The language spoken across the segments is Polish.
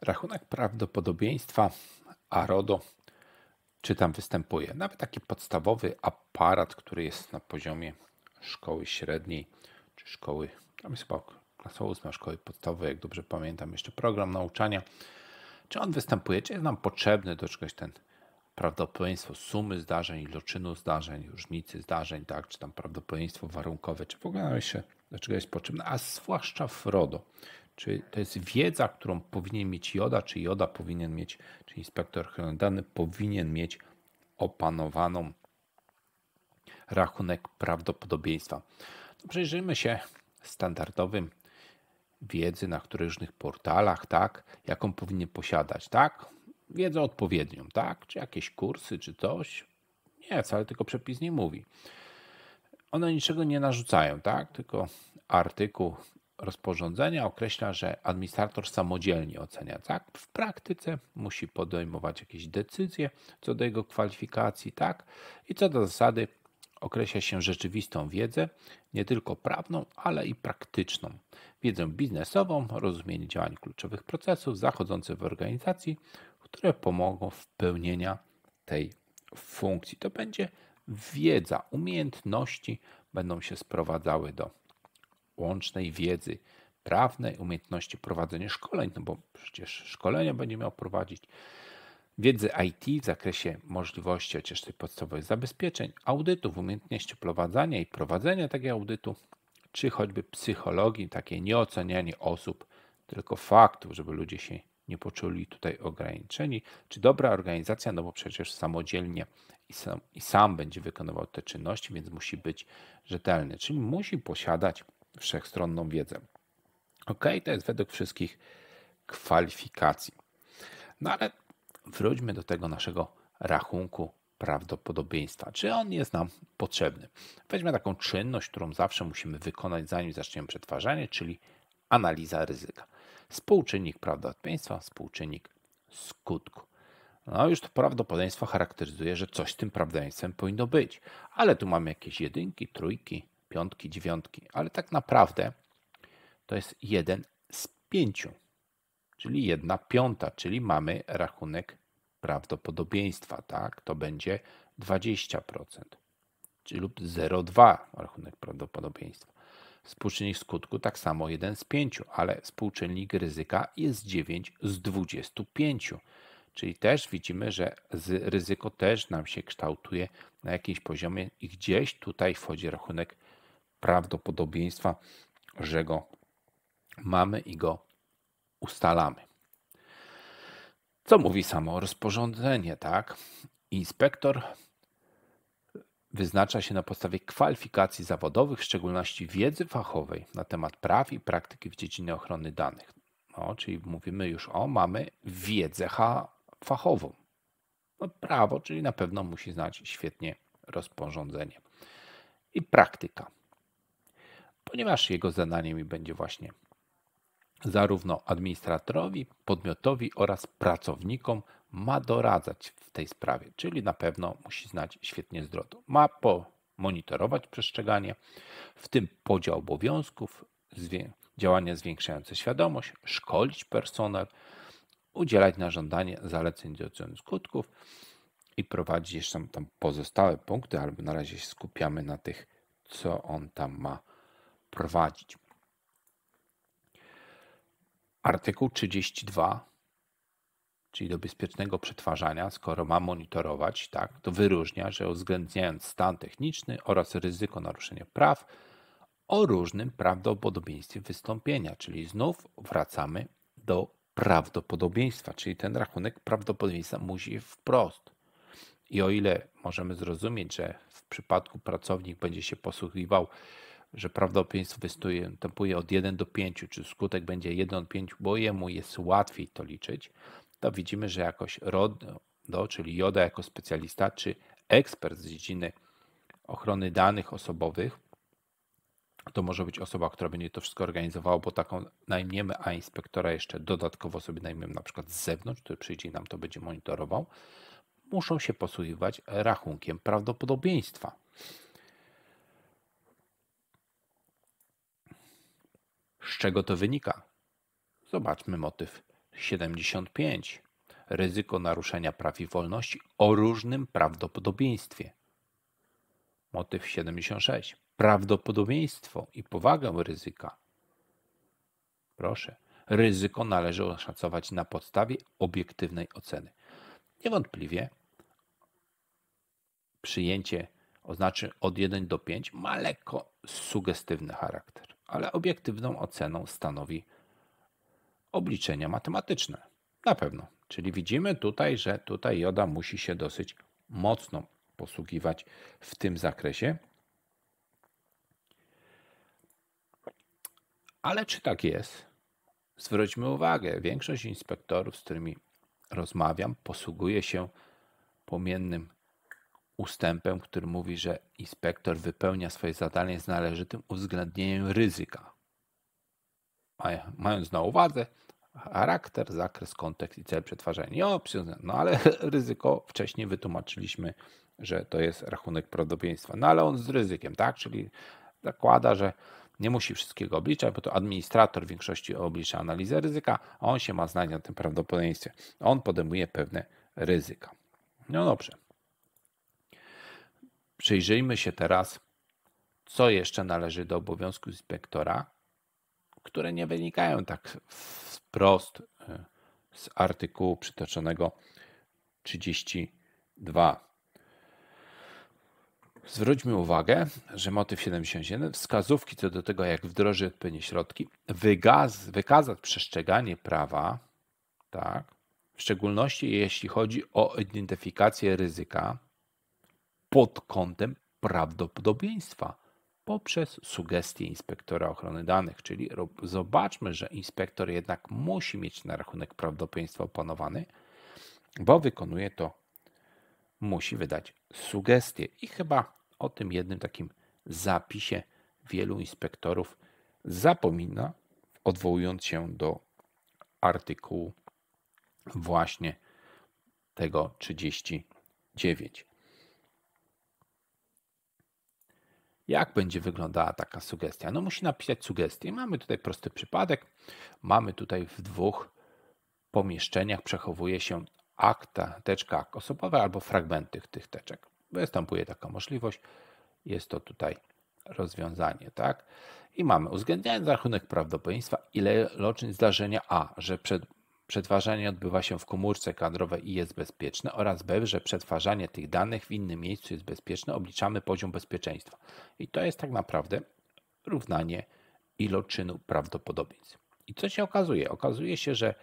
Rachunek prawdopodobieństwa ARODO, czy tam występuje? Nawet taki podstawowy aparat, który jest na poziomie szkoły średniej, czy szkoły, tam jest chyba klasa 8 szkoły podstawowej, jak dobrze pamiętam, jeszcze program nauczania. Czy on występuje? Czy jest nam potrzebny do czegoś ten prawdopodobieństwo sumy zdarzeń, iloczynu zdarzeń, różnicy zdarzeń, tak? czy tam prawdopodobieństwo warunkowe, czy w ogóle nam jeszcze do czego jest potrzebne, a zwłaszcza w RODO, czy to jest wiedza, którą powinien mieć Joda, czy Joda powinien mieć, czy inspektor ochrony danych powinien mieć opanowaną rachunek prawdopodobieństwa. No przyjrzyjmy się standardowym wiedzy na różnych portalach, tak, jaką powinien posiadać, tak? Wiedzę odpowiednią, tak? Czy jakieś kursy, czy coś? Nie, wcale tylko przepis nie mówi. One niczego nie narzucają, tak? Tylko artykuł, rozporządzenia określa, że administrator samodzielnie ocenia, tak? W praktyce musi podejmować jakieś decyzje co do jego kwalifikacji, tak? I co do zasady określa się rzeczywistą wiedzę, nie tylko prawną, ale i praktyczną. Wiedzę biznesową, rozumienie działań kluczowych procesów zachodzących w organizacji, które pomogą w pełnienia tej funkcji. To będzie wiedza, umiejętności będą się sprowadzały do łącznej wiedzy prawnej, umiejętności prowadzenia szkoleń, no bo przecież szkolenia będzie miał prowadzić, wiedzy IT w zakresie możliwości chociaż tych podstawowych zabezpieczeń, audytów, umiejętności prowadzenia i prowadzenia takiego audytu, czy choćby psychologii, takie nieocenianie osób, tylko faktów, żeby ludzie się nie poczuli tutaj ograniczeni, czy dobra organizacja, no bo przecież samodzielnie i sam, i sam będzie wykonywał te czynności, więc musi być rzetelny, czyli musi posiadać wszechstronną wiedzę. Ok, to jest według wszystkich kwalifikacji. No ale wróćmy do tego naszego rachunku prawdopodobieństwa. Czy on jest nam potrzebny? Weźmy taką czynność, którą zawsze musimy wykonać, zanim zaczniemy przetwarzanie, czyli analiza ryzyka. Współczynnik prawdopodobieństwa, współczynnik skutku. No już to prawdopodobieństwo charakteryzuje, że coś z tym prawdopodobieństwem powinno być, ale tu mamy jakieś jedynki, trójki, piątki, dziewiątki, ale tak naprawdę to jest 1 z 5, czyli 1 piąta, czyli mamy rachunek prawdopodobieństwa, tak? To będzie 20%, czyli lub 0,2 rachunek prawdopodobieństwa. Współczynnik skutku tak samo 1 z 5, ale współczynnik ryzyka jest 9 z 25. Czyli też widzimy, że ryzyko też nam się kształtuje na jakimś poziomie i gdzieś tutaj wchodzi rachunek prawdopodobieństwa, że go mamy i go ustalamy. Co mówi samo rozporządzenie, tak? Inspektor wyznacza się na podstawie kwalifikacji zawodowych, w szczególności wiedzy fachowej na temat praw i praktyki w dziedzinie ochrony danych. No, czyli mówimy już o, mamy wiedzę fachową. No, prawo, czyli na pewno musi znać świetnie rozporządzenie. I praktyka ponieważ jego zadaniem będzie właśnie zarówno administratorowi, podmiotowi oraz pracownikom ma doradzać w tej sprawie, czyli na pewno musi znać świetnie z Ma monitorować przestrzeganie, w tym podział obowiązków, działania zwiększające świadomość, szkolić personel, udzielać na żądanie zaleceń do oceny skutków i prowadzić jeszcze tam pozostałe punkty, albo na razie się skupiamy na tych, co on tam ma prowadzić. Artykuł 32, czyli do bezpiecznego przetwarzania, skoro ma monitorować, tak, to wyróżnia, że uwzględniając stan techniczny oraz ryzyko naruszenia praw o różnym prawdopodobieństwie wystąpienia, czyli znów wracamy do prawdopodobieństwa, czyli ten rachunek prawdopodobieństwa musi wprost. I o ile możemy zrozumieć, że w przypadku pracownik będzie się posługiwał że prawdopodobieństwo występuje od 1 do 5, czy skutek będzie 1 od 5, bo jemu jest łatwiej to liczyć, to widzimy, że jakoś RODO, czyli JODA jako specjalista, czy ekspert z dziedziny ochrony danych osobowych, to może być osoba, która będzie to wszystko organizowała, bo taką najmiemy, a inspektora jeszcze dodatkowo sobie najmiemy na przykład z zewnątrz, który przyjdzie i nam to będzie monitorował, muszą się posługiwać rachunkiem prawdopodobieństwa. Z czego to wynika? Zobaczmy motyw 75. Ryzyko naruszenia praw i wolności o różnym prawdopodobieństwie. Motyw 76. Prawdopodobieństwo i powagę ryzyka. Proszę, ryzyko należy oszacować na podstawie obiektywnej oceny. Niewątpliwie przyjęcie oznaczy od 1 do 5 ma lekko sugestywny charakter ale obiektywną oceną stanowi obliczenia matematyczne. Na pewno. Czyli widzimy tutaj, że tutaj joda musi się dosyć mocno posługiwać w tym zakresie. Ale czy tak jest? Zwróćmy uwagę, większość inspektorów, z którymi rozmawiam, posługuje się płomiennym ustępem, który mówi, że inspektor wypełnia swoje zadanie z należytym uwzględnieniem ryzyka. Mając na uwadze charakter, zakres, kontekst i cel przetwarzania. No, no ale ryzyko wcześniej wytłumaczyliśmy, że to jest rachunek prawdopodobieństwa. No ale on z ryzykiem, tak? Czyli zakłada, że nie musi wszystkiego obliczać, bo to administrator w większości oblicza analizę ryzyka, a on się ma znać na tym prawdopodobieństwie. On podejmuje pewne ryzyka. No dobrze. Przyjrzyjmy się teraz, co jeszcze należy do obowiązku inspektora, które nie wynikają tak wprost y, z artykułu przytoczonego 32. Zwróćmy uwagę, że motyw 71 wskazówki co do tego, jak wdrożyć odpowiednie środki, wygaz, wykazać przestrzeganie prawa, tak, w szczególności jeśli chodzi o identyfikację ryzyka, pod kątem prawdopodobieństwa poprzez sugestie inspektora ochrony danych, czyli zobaczmy, że inspektor jednak musi mieć na rachunek prawdopodobieństwa opanowany, bo wykonuje to, musi wydać sugestie. I chyba o tym jednym takim zapisie wielu inspektorów zapomina, odwołując się do artykułu właśnie tego 39. Jak będzie wyglądała taka sugestia? No musi napisać sugestię. Mamy tutaj prosty przypadek. Mamy tutaj w dwóch pomieszczeniach przechowuje się akta, teczka osobowa albo fragmenty tych teczek. Występuje taka możliwość. Jest to tutaj rozwiązanie, tak? I mamy uwzględniając rachunek prawdopodobieństwa, Ile iloczyn zdarzenia A, że przed Przetwarzanie odbywa się w komórce kadrowej i jest bezpieczne oraz B, że przetwarzanie tych danych w innym miejscu jest bezpieczne, obliczamy poziom bezpieczeństwa. I to jest tak naprawdę równanie iloczynu prawdopodobieństw. I co się okazuje? Okazuje się, że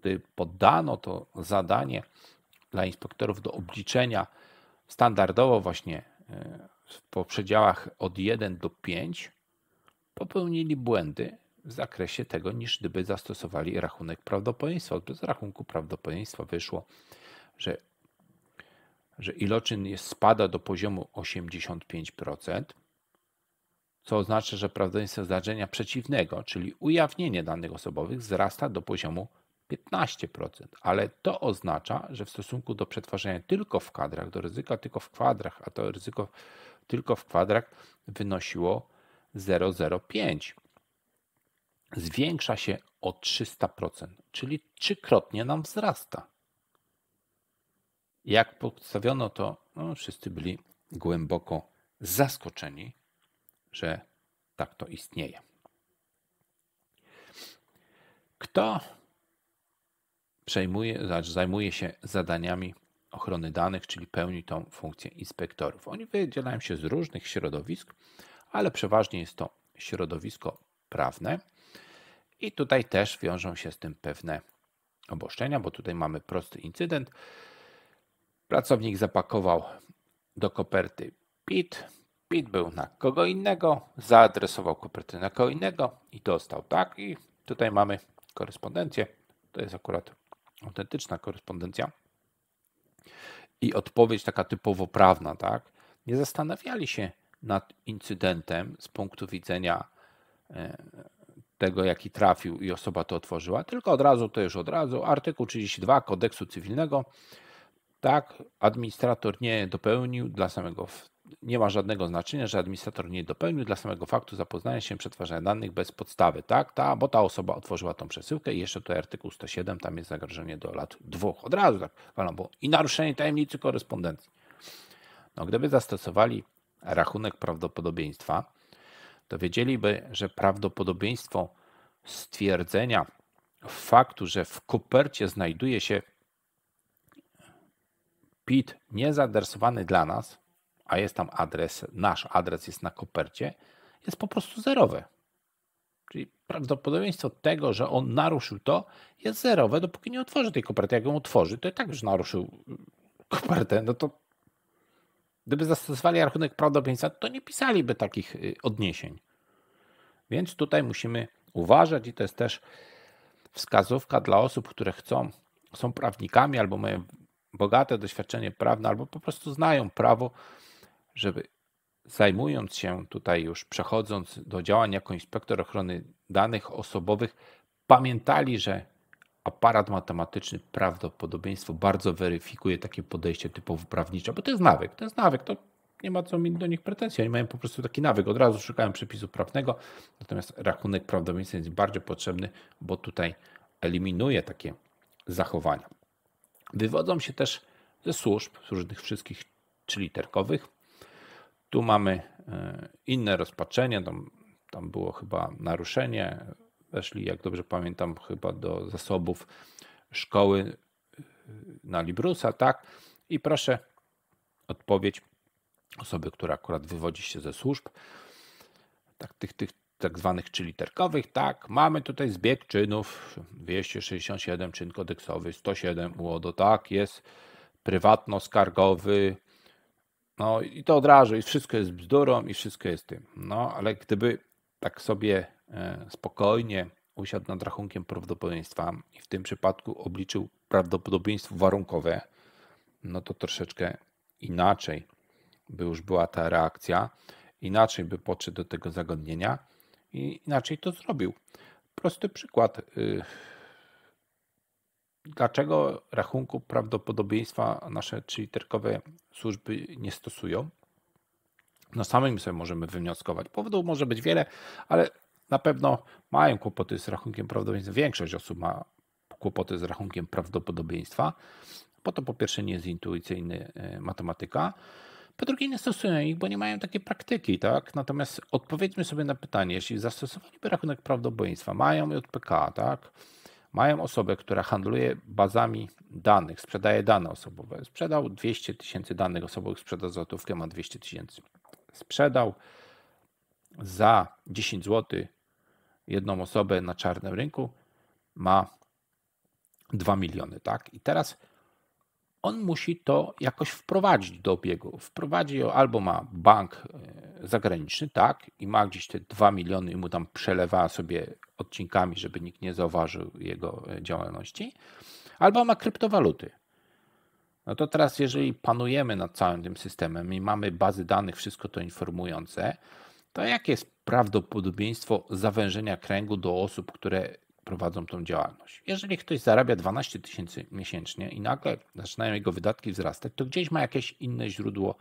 gdy podano to zadanie dla inspektorów do obliczenia standardowo właśnie e, po przedziałach od 1 do 5, popełnili błędy w zakresie tego, niż gdyby zastosowali rachunek prawdopodobieństwa. Z rachunku prawdopodobieństwa wyszło, że, że iloczyn jest, spada do poziomu 85%, co oznacza, że prawdopodobieństwo zdarzenia przeciwnego, czyli ujawnienie danych osobowych, wzrasta do poziomu 15%, ale to oznacza, że w stosunku do przetwarzania tylko w kwadrach, do ryzyka tylko w kwadrach, a to ryzyko tylko w kwadrach wynosiło 0,05 zwiększa się o 300%, czyli trzykrotnie nam wzrasta. Jak podstawiono to, no, wszyscy byli głęboko zaskoczeni, że tak to istnieje. Kto przejmuje, znaczy zajmuje się zadaniami ochrony danych, czyli pełni tą funkcję inspektorów? Oni wydzielają się z różnych środowisk, ale przeważnie jest to środowisko prawne i tutaj też wiążą się z tym pewne oboszczenia, bo tutaj mamy prosty incydent. Pracownik zapakował do koperty PIT. PIT był na kogo innego, zaadresował kopertę na kogo innego i dostał, tak? I tutaj mamy korespondencję. To jest akurat autentyczna korespondencja. I odpowiedź taka typowo prawna, tak? Nie zastanawiali się nad incydentem z punktu widzenia e, tego, jaki trafił i osoba to otworzyła, tylko od razu, to już od razu, artykuł 32 kodeksu cywilnego, tak, administrator nie dopełnił dla samego, nie ma żadnego znaczenia, że administrator nie dopełnił dla samego faktu zapoznania się przetwarzania danych bez podstawy, tak, ta, bo ta osoba otworzyła tą przesyłkę i jeszcze tutaj artykuł 107, tam jest zagrożenie do lat dwóch, od razu tak, bo i naruszenie tajemnicy korespondencji. No, gdyby zastosowali rachunek prawdopodobieństwa, to że prawdopodobieństwo stwierdzenia faktu, że w kopercie znajduje się PIT niezaadresowany dla nas, a jest tam adres, nasz adres jest na kopercie, jest po prostu zerowe. Czyli prawdopodobieństwo tego, że on naruszył to, jest zerowe, dopóki nie otworzy tej koperty. Jak ją otworzy, to i tak już naruszył kopertę, no to Gdyby zastosowali rachunek prawdopodobieństwa, to nie pisaliby takich y, odniesień. Więc tutaj musimy uważać i to jest też wskazówka dla osób, które chcą, są prawnikami albo mają bogate doświadczenie prawne, albo po prostu znają prawo, żeby zajmując się tutaj już przechodząc do działań jako inspektor ochrony danych osobowych, pamiętali, że aparat matematyczny, prawdopodobieństwo bardzo weryfikuje takie podejście typowo prawnicze, bo to jest nawyk, to jest nawyk, to nie ma co mieć do nich pretensji, oni mają po prostu taki nawyk, od razu szukają przepisu prawnego, natomiast rachunek prawdopodobieństwa jest bardziej potrzebny, bo tutaj eliminuje takie zachowania. Wywodzą się też ze służb, z różnych wszystkich literkowych. Tu mamy e, inne rozpatrzenie, tam, tam było chyba naruszenie, weszli, jak dobrze pamiętam, chyba do zasobów szkoły y, na Librusa, tak? I proszę odpowiedź osoby, która akurat wywodzi się ze służb, tak, tych, tych tak zwanych czy tak, mamy tutaj zbieg czynów, 267 czyn kodeksowy, 107 UODO, tak, jest prywatno-skargowy, no i to odraża, i wszystko jest bzdurą, i wszystko jest tym. No, ale gdyby tak sobie e, spokojnie usiadł nad rachunkiem prawdopodobieństwa i w tym przypadku obliczył prawdopodobieństwo warunkowe, no to troszeczkę inaczej by już była ta reakcja, inaczej by podszedł do tego zagadnienia i inaczej to zrobił. Prosty przykład. Y, dlaczego rachunku prawdopodobieństwa nasze trzyliterkowe służby nie stosują? no samym sobie możemy wywnioskować. Powodów może być wiele, ale na pewno mają kłopoty z rachunkiem prawdopodobieństwa. Większość osób ma kłopoty z rachunkiem prawdopodobieństwa, bo to po pierwsze nie jest intuicyjny e, matematyka, po drugie nie stosują ich, bo nie mają takiej praktyki, tak? Natomiast odpowiedzmy sobie na pytanie, jeśli zastosowaliby rachunek prawdopodobieństwa, mają JPK, tak? Mają osobę, która handluje bazami danych, sprzedaje dane osobowe. Sprzedał 200 tysięcy danych osobowych, sprzedał złotówkę, ma 200 tysięcy sprzedał za 10 zł jedną osobę na czarnym rynku, ma 2 miliony, tak? I teraz on musi to jakoś wprowadzić do obiegu. Wprowadzi albo ma bank e, zagraniczny, tak, i ma gdzieś te 2 miliony i mu tam przelewa sobie odcinkami, żeby nikt nie zauważył jego e, działalności, albo ma kryptowaluty. No to teraz, jeżeli panujemy nad całym tym systemem i mamy bazy danych, wszystko to informujące, to jakie jest prawdopodobieństwo zawężenia kręgu do osób, które prowadzą tą działalność? Jeżeli ktoś zarabia 12 tysięcy miesięcznie i nagle zaczynają jego wydatki wzrastać, to gdzieś ma jakieś inne źródło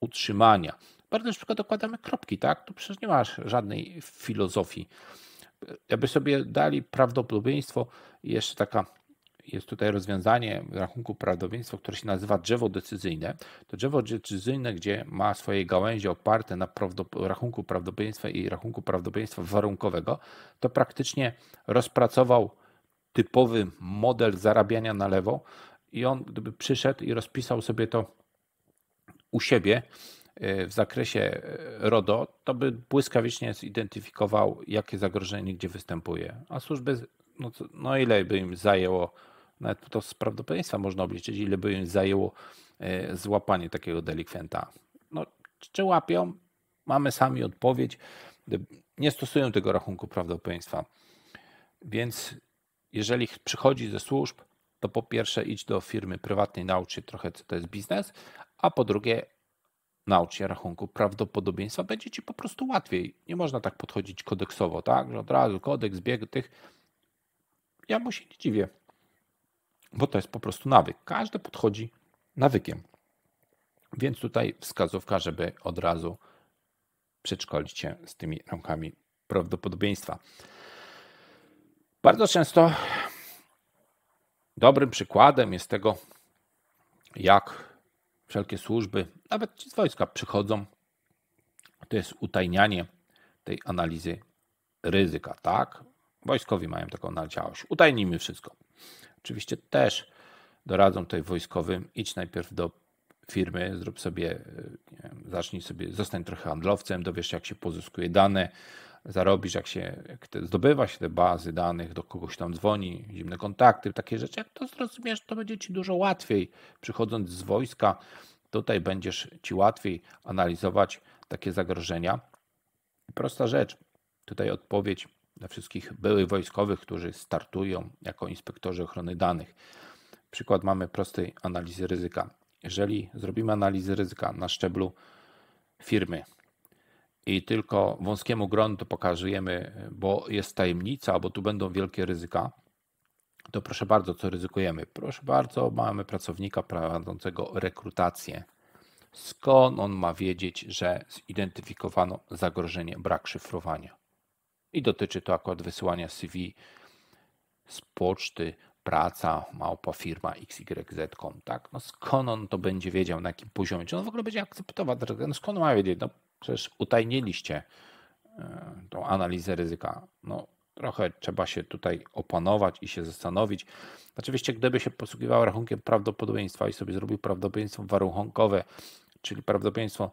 utrzymania. Bardzo szybko dokładamy kropki, tak? Tu przecież nie masz żadnej filozofii. Aby sobie dali prawdopodobieństwo, jeszcze taka jest tutaj rozwiązanie w rachunku prawdopodobieństwa, które się nazywa drzewo decyzyjne. To drzewo decyzyjne, gdzie ma swoje gałęzie oparte na rachunku prawdopodobieństwa i rachunku prawdopodobieństwa warunkowego, to praktycznie rozpracował typowy model zarabiania na lewo i on gdyby przyszedł i rozpisał sobie to u siebie, e, w zakresie e, RODO, to by błyskawicznie zidentyfikował, jakie zagrożenie gdzie występuje. A służby, no, no ile by im zajęło nawet to z prawdopodobieństwa można obliczyć, ile by im zajęło e, złapanie takiego delikwenta. No, czy łapią? Mamy sami odpowiedź. Nie stosują tego rachunku prawdopodobieństwa. Więc jeżeli przychodzi ze służb, to po pierwsze idź do firmy prywatnej, naucz się trochę, co to jest biznes, a po drugie naucz się rachunku prawdopodobieństwa, będzie ci po prostu łatwiej. Nie można tak podchodzić kodeksowo, tak? Że od razu kodeks, bieg tych. Ja mu się nie dziwię bo to jest po prostu nawyk. Każdy podchodzi nawykiem. Więc tutaj wskazówka, żeby od razu przedszkolić się z tymi ramkami prawdopodobieństwa. Bardzo często dobrym przykładem jest tego, jak wszelkie służby, nawet ci z wojska przychodzą, to jest utajnianie tej analizy ryzyka, tak? Wojskowi mają taką naleciałość. Utajnijmy wszystko. Oczywiście też doradzą tutaj wojskowym, idź najpierw do firmy, zrób sobie, e, wiem, zacznij sobie, zostań trochę handlowcem, dowiesz się, jak się pozyskuje dane, zarobisz, jak się jak te, zdobywa się te bazy danych, do kogoś tam dzwoni, zimne kontakty, takie rzeczy. Jak to zrozumiesz, to będzie ci dużo łatwiej. Przychodząc z wojska, tutaj będziesz ci łatwiej analizować takie zagrożenia. Prosta rzecz. Tutaj odpowiedź dla wszystkich byłych wojskowych, którzy startują jako inspektorzy ochrony danych. Przykład mamy prostej analizy ryzyka. Jeżeli zrobimy analizę ryzyka na szczeblu firmy i tylko wąskiemu gronu to pokazujemy, bo jest tajemnica, bo tu będą wielkie ryzyka, to proszę bardzo, co ryzykujemy? Proszę bardzo, mamy pracownika prowadzącego rekrutację. Skąd on ma wiedzieć, że zidentyfikowano zagrożenie brak szyfrowania? I dotyczy to akurat wysyłania CV z poczty praca małpa firma xyz.com, tak? No skąd on to będzie wiedział, na jakim poziomie? Czy on w ogóle będzie akceptował? No skąd on ma wiedzieć? No przecież utajniliście e, tą analizę ryzyka. No trochę trzeba się tutaj opanować i się zastanowić. Oczywiście, gdyby się posługiwał rachunkiem prawdopodobieństwa i sobie zrobił prawdopodobieństwo warunkowe, czyli prawdopodobieństwo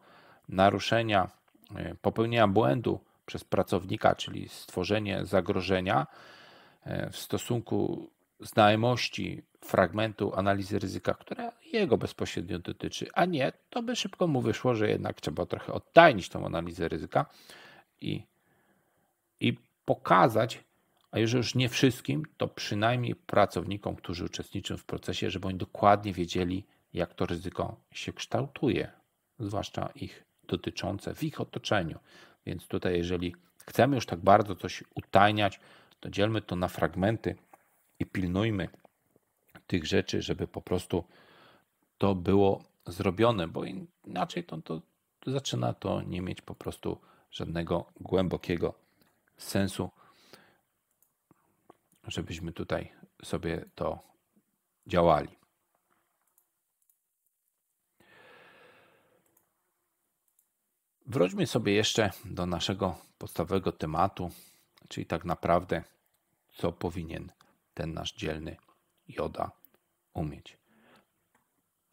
naruszenia, e, popełnienia błędu przez pracownika, czyli stworzenie zagrożenia e, w stosunku znajomości fragmentu analizy ryzyka, która jego bezpośrednio dotyczy, a nie, to by szybko mu wyszło, że jednak trzeba trochę odtajnić tą analizę ryzyka i, i pokazać, a jeżeli już nie wszystkim, to przynajmniej pracownikom, którzy uczestniczą w procesie, żeby oni dokładnie wiedzieli, jak to ryzyko się kształtuje, zwłaszcza ich dotyczące w ich otoczeniu. Więc tutaj, jeżeli chcemy już tak bardzo coś utajniać, to dzielmy to na fragmenty i pilnujmy tych rzeczy, żeby po prostu to było zrobione, bo inaczej to, to, zaczyna to nie mieć po prostu żadnego głębokiego sensu, żebyśmy tutaj sobie to działali. Wróćmy sobie jeszcze do naszego podstawowego tematu, czyli tak naprawdę, co powinien ten nasz dzielny joda umieć.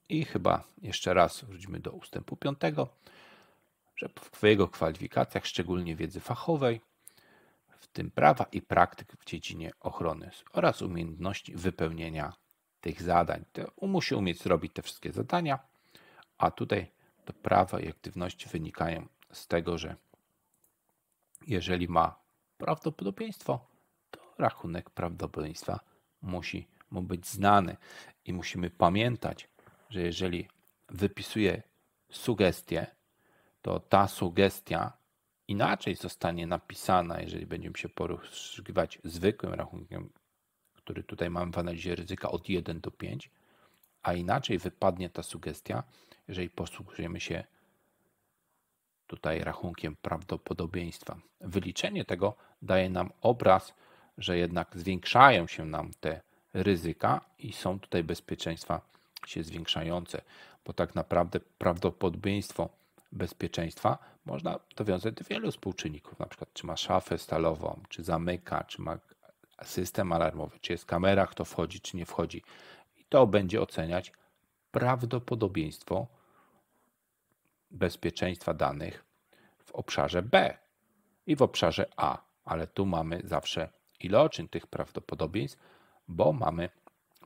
I chyba jeszcze raz wróćmy do ustępu piątego, że w jego kwalifikacjach, szczególnie wiedzy fachowej, w tym prawa i praktyk w dziedzinie ochrony oraz umiejętności wypełnienia tych zadań. To musi umieć zrobić te wszystkie zadania, a tutaj to prawa i aktywności wynikają z tego, że jeżeli ma prawdopodobieństwo, to rachunek prawdopodobieństwa musi mu być znany. I musimy pamiętać, że jeżeli wypisuje sugestię, to ta sugestia inaczej zostanie napisana, jeżeli będziemy się poruszać zwykłym rachunkiem, który tutaj mamy w analizie ryzyka od 1 do 5, a inaczej wypadnie ta sugestia, jeżeli posługujemy się tutaj rachunkiem prawdopodobieństwa. Wyliczenie tego daje nam obraz, że jednak zwiększają się nam te ryzyka i są tutaj bezpieczeństwa się zwiększające, bo tak naprawdę prawdopodobieństwo bezpieczeństwa można dowiązać do wielu współczynników, na przykład czy ma szafę stalową, czy zamyka, czy ma system alarmowy, czy jest kamera, kto wchodzi, czy nie wchodzi i to będzie oceniać prawdopodobieństwo bezpieczeństwa danych w obszarze B i w obszarze A, ale tu mamy zawsze iloczyn tych prawdopodobieństw, bo mamy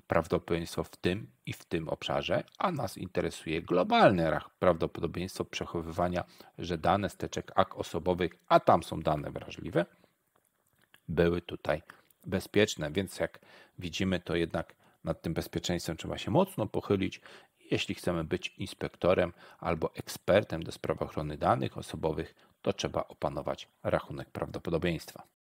prawdopodobieństwo w tym i w tym obszarze, a nas interesuje globalne prawdopodobieństwo przechowywania, że dane steczek akt osobowych, a tam są dane wrażliwe, były tutaj bezpieczne, więc jak widzimy, to jednak nad tym bezpieczeństwem trzeba się mocno pochylić, jeśli chcemy być inspektorem albo ekspertem do spraw ochrony danych osobowych, to trzeba opanować rachunek prawdopodobieństwa.